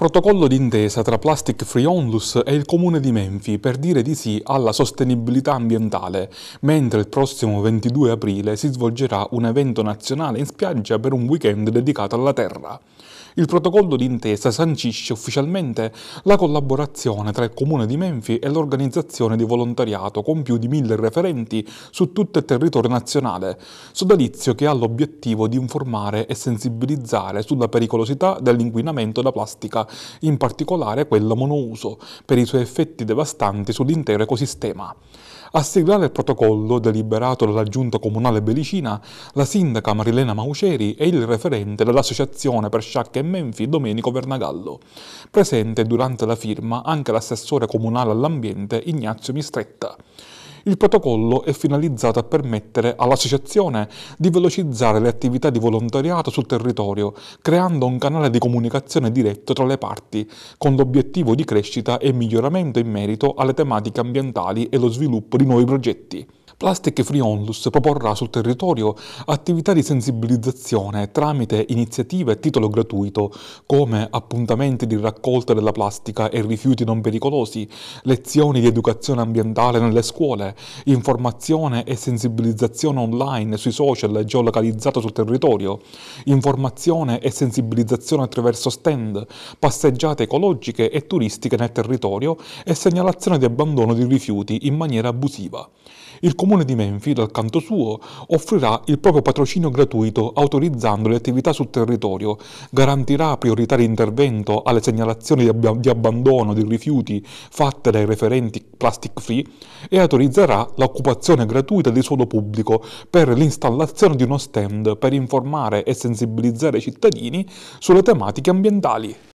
Protocollo d'intesa tra Plastic Free Onlus e il comune di Menfi per dire di sì alla sostenibilità ambientale, mentre il prossimo 22 aprile si svolgerà un evento nazionale in spiaggia per un weekend dedicato alla terra. Il protocollo d'intesa sancisce ufficialmente la collaborazione tra il comune di Menfi e l'organizzazione di volontariato con più di mille referenti su tutto il territorio nazionale, sodalizio che ha l'obiettivo di informare e sensibilizzare sulla pericolosità dell'inquinamento da plastica in particolare quella monouso, per i suoi effetti devastanti sull'intero ecosistema. A siglare il protocollo deliberato dalla Giunta Comunale Belicina, la sindaca Marilena Mauceri e il referente dell'Associazione per Sciacca e Menfi Domenico Vernagallo. Presente durante la firma anche l'assessore comunale all'ambiente Ignazio Mistretta. Il protocollo è finalizzato a permettere all'associazione di velocizzare le attività di volontariato sul territorio, creando un canale di comunicazione diretto tra le parti, con l'obiettivo di crescita e miglioramento in merito alle tematiche ambientali e lo sviluppo di nuovi progetti. Plastic Free Onlus proporrà sul territorio attività di sensibilizzazione tramite iniziative a titolo gratuito come appuntamenti di raccolta della plastica e rifiuti non pericolosi, lezioni di educazione ambientale nelle scuole, informazione e sensibilizzazione online sui social geolocalizzata sul territorio, informazione e sensibilizzazione attraverso stand, passeggiate ecologiche e turistiche nel territorio e segnalazione di abbandono di rifiuti in maniera abusiva. Il comune di Menfi, dal canto suo, offrirà il proprio patrocinio gratuito autorizzando le attività sul territorio, garantirà prioritario intervento alle segnalazioni di, ab di abbandono di rifiuti fatte dai referenti plastic free e autorizzerà l'occupazione gratuita di suolo pubblico per l'installazione di uno stand per informare e sensibilizzare i cittadini sulle tematiche ambientali.